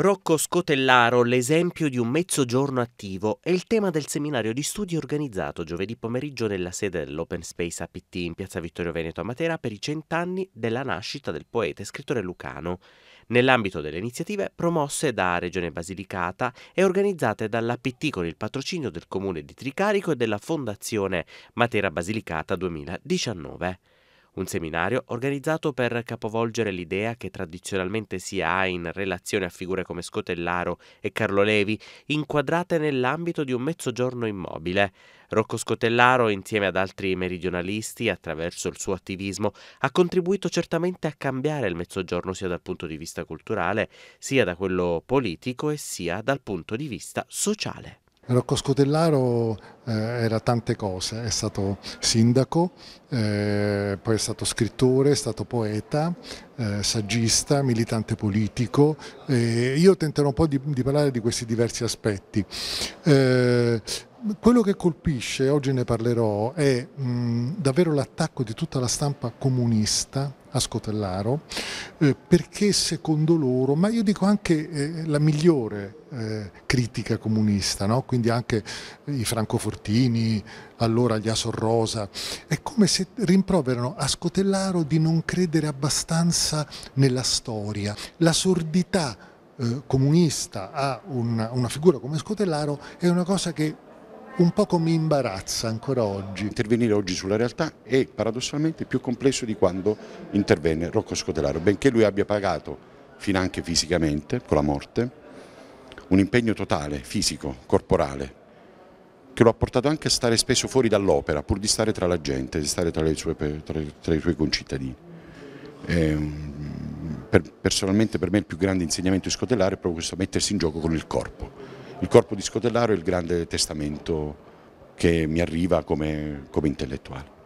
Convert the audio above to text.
Rocco Scotellaro, l'esempio di un mezzogiorno attivo, è il tema del seminario di studi organizzato giovedì pomeriggio nella sede dell'Open Space APT in piazza Vittorio Veneto a Matera per i cent'anni della nascita del poeta e scrittore lucano, nell'ambito delle iniziative promosse da Regione Basilicata e organizzate dall'APT con il patrocinio del Comune di Tricarico e della Fondazione Matera Basilicata 2019 un seminario organizzato per capovolgere l'idea che tradizionalmente si ha in relazione a figure come Scotellaro e Carlo Levi, inquadrate nell'ambito di un mezzogiorno immobile. Rocco Scotellaro, insieme ad altri meridionalisti, attraverso il suo attivismo, ha contribuito certamente a cambiare il mezzogiorno sia dal punto di vista culturale, sia da quello politico e sia dal punto di vista sociale. Rocco Scotellaro eh, era tante cose, è stato sindaco, eh, poi è stato scrittore, è stato poeta, eh, saggista, militante politico. Eh, io tenterò un po' di, di, parlare di questi diversi aspetti. Eh, quello che colpisce, oggi ne parlerò, è mh, davvero l'attacco di tutta la stampa comunista a Scotellaro eh, perché secondo loro, ma io dico anche eh, la migliore eh, critica comunista, no? quindi anche i francofortini, allora gli Asor Rosa, è come se rimproverano a Scotellaro di non credere abbastanza nella storia, la sordità eh, comunista a una, una figura come Scotellaro è una cosa che un poco mi imbarazza ancora oggi. Intervenire oggi sulla realtà è paradossalmente più complesso di quando intervenne Rocco Scotelaro, benché lui abbia pagato finanche fisicamente, con la morte, un impegno totale, fisico, corporale, che lo ha portato anche a stare spesso fuori dall'opera, pur di stare tra la gente, di stare tra, sue, tra, tra i suoi concittadini. E, ehm, per, personalmente per me il più grande insegnamento di Scotelaro è proprio questo, mettersi in gioco con il corpo il corpo di Scodellaro è il grande testamento che mi arriva come, come intellettuale.